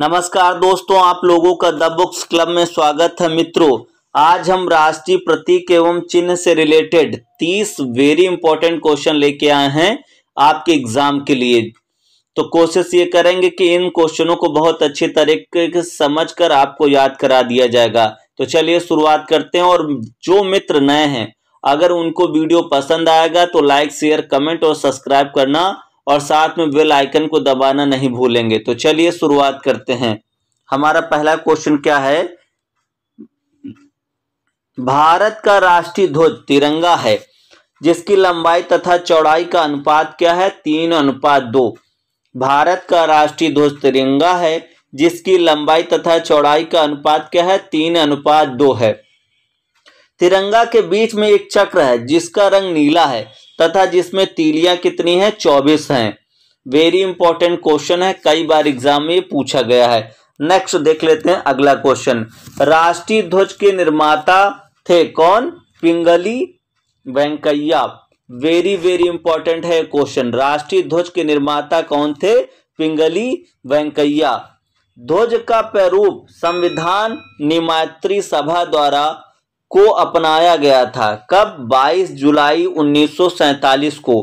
नमस्कार दोस्तों आप लोगों का द बुक्स क्लब में स्वागत है मित्रों आज हम राष्ट्रीय प्रतीक एवं चिन्ह से रिलेटेड 30 वेरी इंपॉर्टेंट क्वेश्चन लेके आए हैं आपके एग्जाम के लिए तो कोशिश ये करेंगे कि इन क्वेश्चनों को बहुत अच्छे तरीके से समझ कर आपको याद करा दिया जाएगा तो चलिए शुरुआत करते हैं और जो मित्र नए हैं अगर उनको वीडियो पसंद आएगा तो लाइक शेयर कमेंट और सब्सक्राइब करना और साथ में बेल आइकन को दबाना नहीं भूलेंगे तो चलिए शुरुआत करते हैं हमारा पहला क्वेश्चन क्या है भारत का राष्ट्रीय ध्वज तिरंगा है जिसकी लंबाई तथा चौड़ाई का अनुपात क्या है तीन अनुपात दो भारत का राष्ट्रीय ध्वज तिरंगा है जिसकी लंबाई तथा चौड़ाई का अनुपात क्या है तीन अनुपात दो है तिरंगा के बीच में एक चक्र है जिसका रंग नीला है तथा जिसमें तीलियां कितनी है चौबीस हैं वेरी इंपॉर्टेंट क्वेश्चन है कई बार एग्जाम में पूछा गया है नेक्स्ट देख लेते हैं अगला क्वेश्चन राष्ट्रीय ध्वज के निर्माता थे कौन Pingali Venkayya very very important है क्वेश्चन राष्ट्रीय ध्वज के निर्माता कौन थे पिंगली वेंकैया ध्वज का प्रारूप संविधान निमात्री सभा द्वारा को अपनाया गया था कब 22 जुलाई 1947 को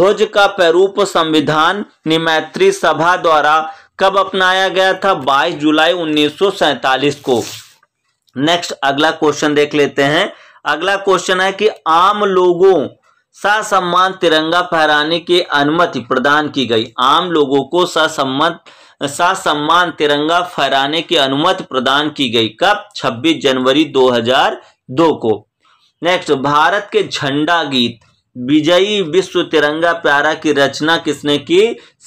ध्वज का प्रारूप संविधान निमैत्री सभा द्वारा कब अपनाया गया था 22 जुलाई 1947 को नेक्स्ट अगला क्वेश्चन देख लेते हैं अगला क्वेश्चन है कि आम लोगों सम्मान तिरंगा फहराने की अनुमति प्रदान की गई आम लोगों को ससम्मान सम्मान तिरंगा फहराने की अनुमति प्रदान की गई कब 26 जनवरी दो को नेक्स्ट भारत के झंडा गीत विजयी विश्व तिरंगा प्यारा की रचना किसने की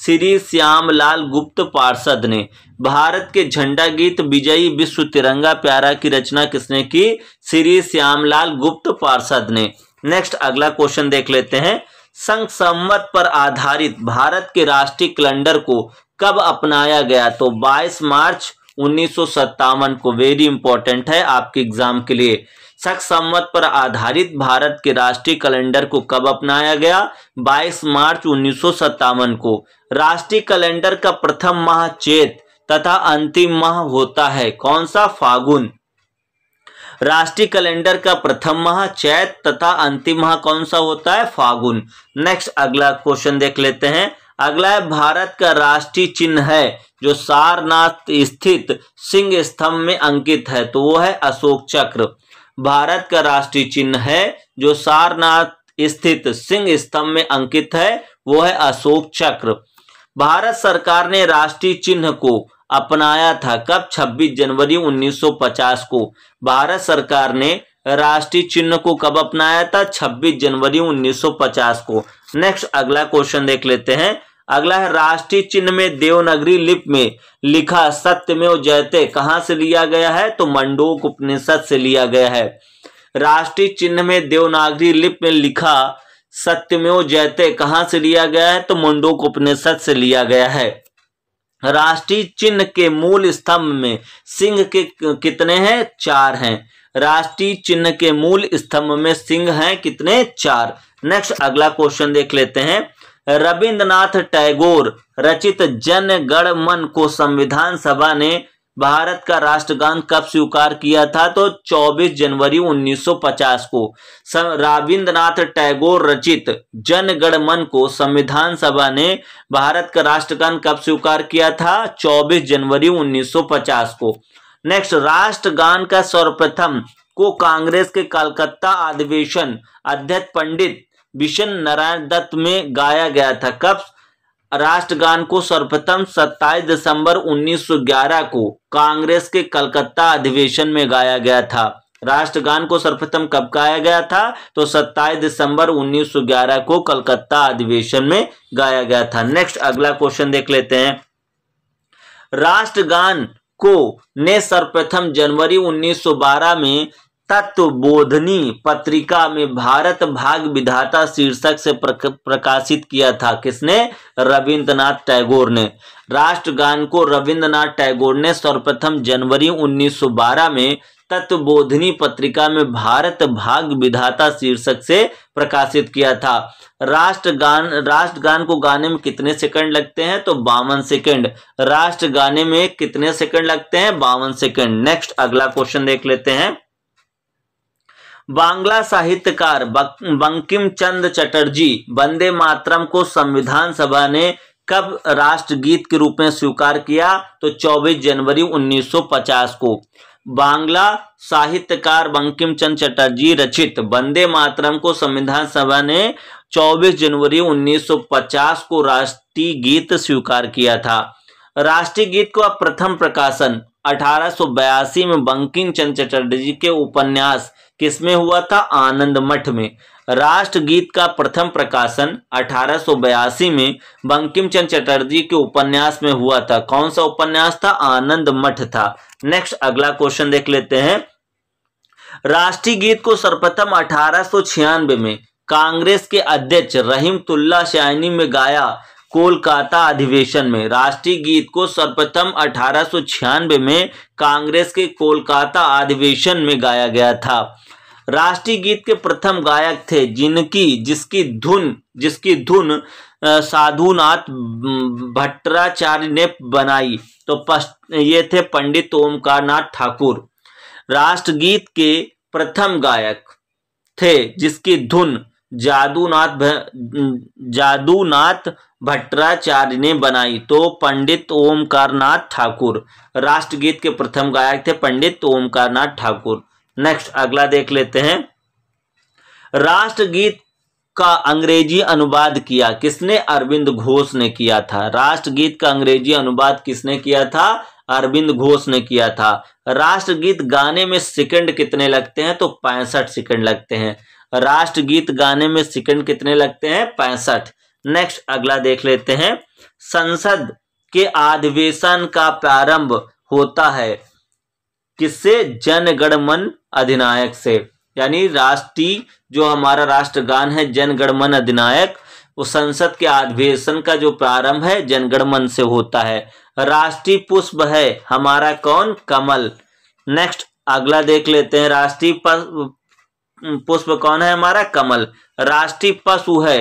श्री श्याम लाल गुप्त पार्षद ने भारत के झंडा गीत विजयी विश्व तिरंगा प्यारा की रचना किसने की श्री श्याम लाल गुप्त पार्षद ने नेक्स्ट अगला क्वेश्चन देख लेते हैं संघ संवत पर आधारित भारत के राष्ट्रीय कैलेंडर को कब अपनाया गया तो 22 मार्च उन्नीस को वेरी इंपॉर्टेंट है आपके एग्जाम के लिए शक संवत पर आधारित भारत के राष्ट्रीय कैलेंडर को कब अपनाया गया 22 मार्च उन्नीस को राष्ट्रीय कैलेंडर का प्रथम माह चेत तथा अंतिम माह होता है कौन सा फागुन राष्ट्रीय कैलेंडर का प्रथम माह चैत तथा अंतिम माह कौन सा होता है फागुन नेक्स्ट अगला क्वेश्चन देख लेते हैं अगला है भारत का राष्ट्रीय चिन्ह है जो सारनाथ स्थित सिंह स्तंभ में अंकित है तो वो है अशोक चक्र भारत का राष्ट्रीय चिन्ह है जो सारनाथ स्थित सिंह स्तंभ में अंकित है वो है अशोक चक्र भारत सरकार ने राष्ट्रीय चिन्ह को अपनाया था कब 26 जनवरी 1950 को भारत सरकार ने राष्ट्रीय चिन्ह को कब अपनाया था 26 जनवरी 1950 को नेक्स्ट अगला क्वेश्चन देख लेते हैं अगला है राष्ट्रीय चिन्ह में देवनागरी लिप में लिखा सत्य में जयते कहा से लिया गया है तो मंडोक उपनिषद से लिया गया है राष्ट्रीय चिन्ह में देवनागरी लिप में लिखा सत्यमेव जयते कहा से लिया गया है तो मंडोक उपनिषद से लिया गया है राष्ट्रीय चिन्ह के मूल स्तंभ में सिंह के कितने हैं चार हैं राष्ट्रीय चिन्ह के मूल स्तंभ में सिंह हैं कितने चार नेक्स्ट अगला क्वेश्चन देख लेते हैं रविंद्रनाथ टैगोर रचित जन गण मन को संविधान सभा ने भारत का राष्ट्रगान कब स्वीकार किया था तो 24 जनवरी 1950 को रविंद्रनाथ टैगोर रचित जनगणमन को संविधान सभा ने भारत का राष्ट्रगान कब स्वीकार किया था 24 जनवरी 1950 को नेक्स्ट राष्ट्रगान का सर्वप्रथम को कांग्रेस के कलकत्ता अधिवेशन अध्यक्ष पंडित विशन नारायण दत्त में गाया गया था कब राष्ट्रगान को सर्वप्रथम 27 दिसंबर 1911 को कांग्रेस के कलकत्ता अधिवेशन में गाया गया था राष्ट्रगान को सर्वप्रथम कब गाया गया था तो 27 दिसंबर 1911 को कलकत्ता अधिवेशन में गाया गया था नेक्स्ट अगला क्वेश्चन देख लेते हैं राष्ट्रगान को ने सर्वप्रथम जनवरी 1912 में तत्व बोधनी पत्रिका में भारत भाग विधाता शीर्षक से प्रकाशित किया था किसने रविंद्रनाथ टैगोर ने राष्ट्रगान को रविंद्रनाथ टैगोर ने सर्वप्रथम जनवरी 1912 में तत्वबोधनी पत्रिका में भारत भाग विधाता शीर्षक से प्रकाशित किया था राष्ट्रगान राष्ट्रगान को गाने में कितने सेकंड लगते हैं तो बावन सेकंड राष्ट्र गाने में कितने सेकंड लगते हैं बावन सेकंड नेक्स्ट अगला क्वेश्चन देख लेते हैं बांग्ला साहित्यकार बंकिम चंद चटर्जी वंदे मातरम को संविधान सभा ने कब राष्ट्रगीत के रूप में स्वीकार किया तो 24 जनवरी 1950 को बांग्ला साहित्यकार बंकिम चंद चटर्जी रचित वंदे मातरम को संविधान सभा ने 24 जनवरी 1950 को राष्ट्रीय गीत स्वीकार किया था राष्ट्रीय गीत का प्रथम प्रकाशन 1882 में बंकिम चंद चटर्जी के उपन्यास किसमें हुआ था आनंद मठ में राष्ट्रगीत का प्रथम प्रकाशन 1882 में बंकिम चंद चटर्जी के उपन्यास में हुआ था कौन सा उपन्यास था आनंद मठ था नेक्स्ट अगला क्वेश्चन देख लेते हैं राष्ट्रीय गीत को सर्वप्रथम अठारह में कांग्रेस के अध्यक्ष रहीम तुल्ला शाइनी में गाया कोलकाता अधिवेशन में राष्ट्रीय गीत को सर्वप्रथम अठारह में कांग्रेस के कोलकाता अधिवेशन में गाया गया था राष्ट्रीय गीत के प्रथम गायक थे जिनकी जिसकी धुन जिसकी धुन साधुनाथ भट्टाचार्य ने बनाई तो ये थे पंडित ओमकार नाथ ठाकुर राष्ट्रगीत के प्रथम गायक थे जिसकी धुन जादूनाथ जादूनाथ भट्टाचार्य ने बनाई तो पंडित ओमकार नाथ ठाकुर राष्ट्रगीत के प्रथम गायक थे पंडित ओमकार नाथ ठाकुर नेक्स्ट अगला देख लेते हैं राष्ट्रगीत का अंग्रेजी अनुवाद किया किसने अरविंद घोष ने किया था राष्ट्रगीत का अंग्रेजी अनुवाद किसने किया था अरविंद घोष ने किया था राष्ट्रगीत गाने में सेकंड कितने लगते हैं तो पैंसठ सेकंड लगते हैं राष्ट्रगीत गाने में सेकंड कितने लगते हैं पैंसठ नेक्स्ट अगला देख लेते हैं संसद के अधिवेशन का प्रारंभ होता है किससे जनगणमन अधिनायक से यानी राष्ट्रीय जो हमारा राष्ट्रगान है जनगणमन अधिनायक वो संसद के अधिवेशन का जो प्रारंभ है जनगणमन से होता है राष्ट्रीय पुष्प है हमारा कौन कमल नेक्स्ट अगला देख लेते हैं राष्ट्रीय पुष्प कौन है हमारा कमल राष्ट्रीय पशु है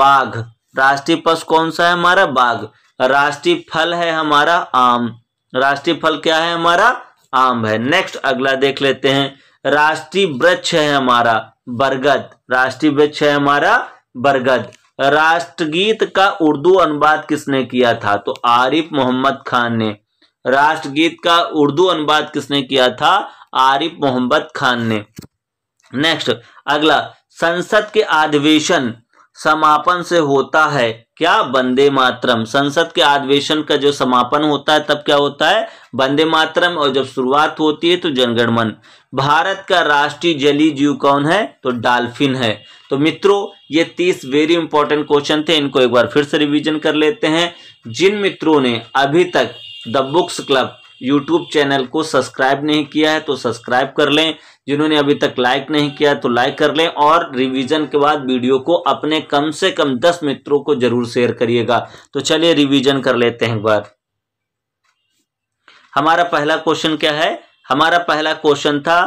बाघ राष्ट्रीय पशु कौन सा है हमारा बाघ राष्ट्रीय फल है हमारा आम राष्ट्रीय फल क्या है हमारा आम है नेक्स्ट अगला देख लेते हैं राष्ट्रीय वृक्ष है हमारा बरगद राष्ट्रीय वृक्ष है हमारा बरगद राष्ट्रगीत का उर्दू अनुवाद किसने किया था तो आरिफ मोहम्मद खान ने राष्ट्रगीत का उर्दू अनुवाद किसने किया था आरिफ मोहम्मद खान ने नेक्स्ट अगला संसद के अधिवेशन समापन से होता है क्या बंदे मातरम संसद के अधिवेशन का जो समापन होता है तब क्या होता है बंदे मातरम और जब शुरुआत होती है तो जनगणमन भारत का राष्ट्रीय जली जीव कौन है तो डाल्फिन है तो मित्रों ये तीस वेरी इंपॉर्टेंट क्वेश्चन थे इनको एक बार फिर से रिवीजन कर लेते हैं जिन मित्रों ने अभी तक the books club YouTube channel को सब्सक्राइब नहीं किया है तो सब्सक्राइब कर लें जिन्होंने अभी तक लाइक नहीं किया तो लाइक कर लें और रिवीजन के बाद वीडियो को अपने कम से कम दस मित्रों को जरूर शेयर करिएगा तो चलिए रिवीजन कर लेते हैं एक बार हमारा पहला क्वेश्चन क्या है हमारा पहला क्वेश्चन था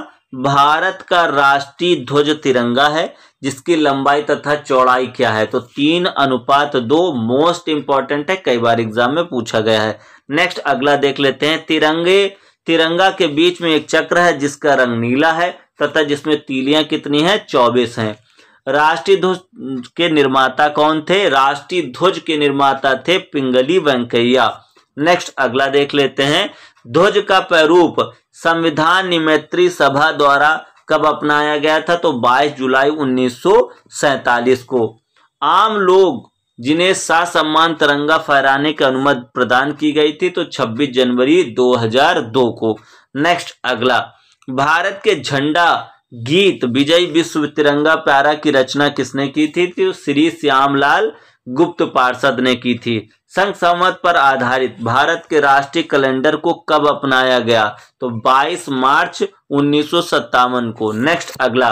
भारत का राष्ट्रीय ध्वज तिरंगा है जिसकी लंबाई तथा चौड़ाई क्या है तो तीन अनुपात दो मोस्ट इंपॉर्टेंट है कई बार एग्जाम में पूछा गया है नेक्स्ट अगला देख लेते हैं तिरंगे तिरंगा के बीच में एक चक्र है जिसका रंग नीला है तथा जिसमें तीलियां कितनी है चौबीस है राष्ट्रीय ध्वज के निर्माता कौन थे राष्ट्रीय ध्वज के निर्माता थे पिंगली वेंकैया नेक्स्ट अगला देख लेते हैं ध्वज का प्रारूप संविधान निमेत्री सभा द्वारा कब अपनाया गया था तो 22 जुलाई 1947 को आम लोग जिन्हें सा सम्मान तिरंगा फहराने की अनुमति प्रदान की गई थी तो 26 जनवरी 2002 को नेक्स्ट अगला भारत के झंडा गीत विजय विश्व तिरंगा प्यारा की रचना किसने की थी तो श्री श्यामलाल गुप्त पार्षद ने की थी संघ सहमत पर आधारित भारत के राष्ट्रीय कैलेंडर को कब अपनाया गया तो 22 मार्च उन्नीस को नेक्स्ट अगला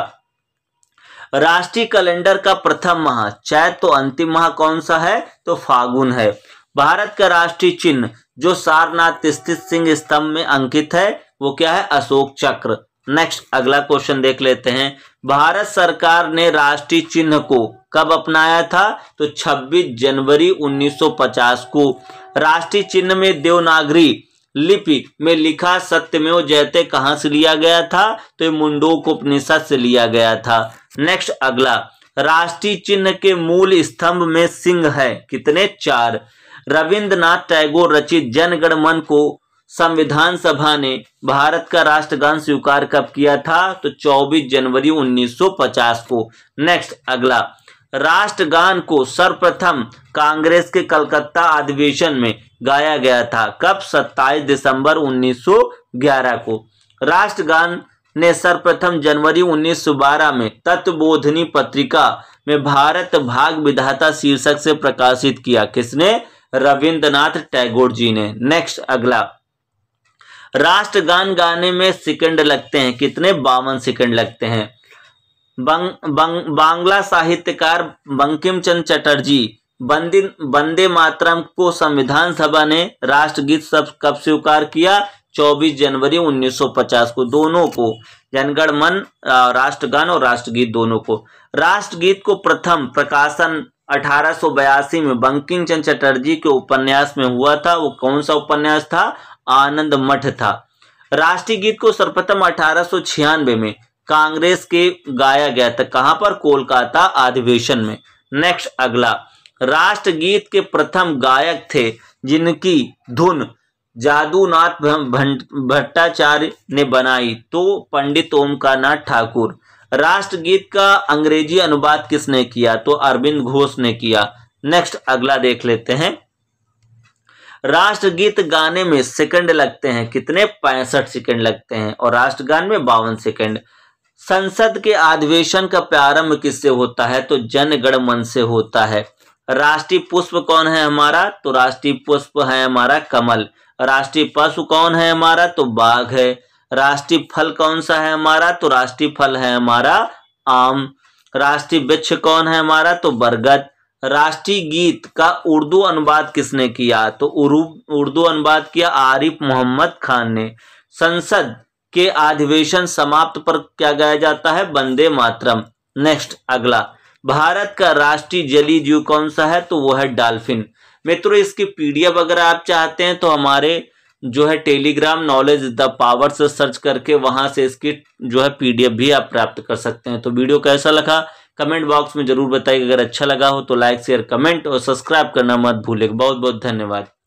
राष्ट्रीय कैलेंडर का प्रथम माह चैत तो अंतिम माह कौन सा है तो फागुन है भारत का राष्ट्रीय चिन्ह जो सारनाथ स्थित सिंह स्तंभ में अंकित है वो क्या है अशोक चक्र नेक्स्ट अगला क्वेश्चन देख लेते हैं भारत सरकार ने राष्ट्रीय चिन्ह को कब अपनाया था तो 26 जनवरी 1950 को राष्ट्रीय चिन्ह में देवनागरी लिपि में लिखा सत्यमेव जयते कहा से लिया गया था तो मुंडो मुंडोक उपनिषद से लिया गया था नेक्स्ट अगला राष्ट्रीय चिन्ह के मूल स्तंभ में सिंह है कितने चार रविंद्रनाथ टैगोर रचित जनगण मन को संविधान सभा ने भारत का राष्ट्रगान स्वीकार कब किया था तो 24 जनवरी 1950 को नेक्स्ट अगला राष्ट्रगान को सर्वप्रथम कांग्रेस के कलकत्ता अधिवेशन में गाया गया था कब 27 दिसंबर 1911 को राष्ट्रगान ने सर्वप्रथम जनवरी 1912 में तत्वबोधनी पत्रिका में भारत भाग विधाता शीर्षक से प्रकाशित किया किसने रविंद्रनाथ टैगोर जी ने नेक्स्ट अगला राष्ट्रगान गाने में सेकंड लगते हैं कितने बावन सेकंड लगते हैं बंग, बंग, बांग्ला साहित्यकार बंकिम चंद चटर्जी बंदे वंदे मातरम को संविधान सभा ने राष्ट्रगीत सब कब स्वीकार किया 24 जनवरी 1950 को दोनों को जनगण मन राष्ट्रगान और राष्ट्रगीत दोनों को राष्ट्रगीत को प्रथम प्रकाशन 1882 में बंकिम चंद चटर्जी के उपन्यास में हुआ था वो कौन सा उपन्यास था आनंद मठ था राष्ट्रीय गीत को सर्वप्रथम अठारह में कांग्रेस के गाया गया था कहां पर कोलकाता अधिवेशन में नेक्स्ट अगला राष्ट्रगीत के प्रथम गायक थे जिनकी धुन जादूनाथ भट्टाचार्य ने बनाई तो पंडित नाथ ठाकुर राष्ट्रगीत का अंग्रेजी अनुवाद किसने किया तो अरविंद घोष ने किया नेक्स्ट अगला देख लेते हैं राष्ट्रगीत गाने में सेकंड लगते हैं कितने पैंसठ सेकंड लगते हैं और राष्ट्रगान में बावन सेकंड संसद के अधिवेशन का प्रारंभ किससे होता है तो जनगण मन से होता है राष्ट्रीय पुष्प कौन है हमारा तो राष्ट्रीय पुष्प है हमारा कमल राष्ट्रीय पशु कौन है हमारा तो बाघ है राष्ट्रीय फल कौन सा है हमारा तो राष्ट्रीय फल है हमारा आम राष्ट्रीय वृक्ष कौन है हमारा तो बरगद राष्ट्रीय गीत का उर्दू अनुवाद किसने किया तो उर्दू अनुवाद किया आरिफ मोहम्मद खान ने संसद के अधिवेशन समाप्त पर क्या गाया जाता है वंदे मातरम नेक्स्ट अगला भारत का राष्ट्रीय जली जीव कौन सा है तो वो है डॉल्फिन मित्रों इसकी पीडीएफ अगर आप चाहते हैं तो हमारे जो है टेलीग्राम नॉलेज द पावर से सर्च करके वहां से इसकी जो है पीडीएफ भी आप प्राप्त कर सकते हैं तो वीडियो कैसा लगा कमेंट बॉक्स में जरूर बताइए अगर अच्छा लगा हो तो लाइक शेयर कमेंट और सब्सक्राइब करना मत भूलेगा बहुत बहुत धन्यवाद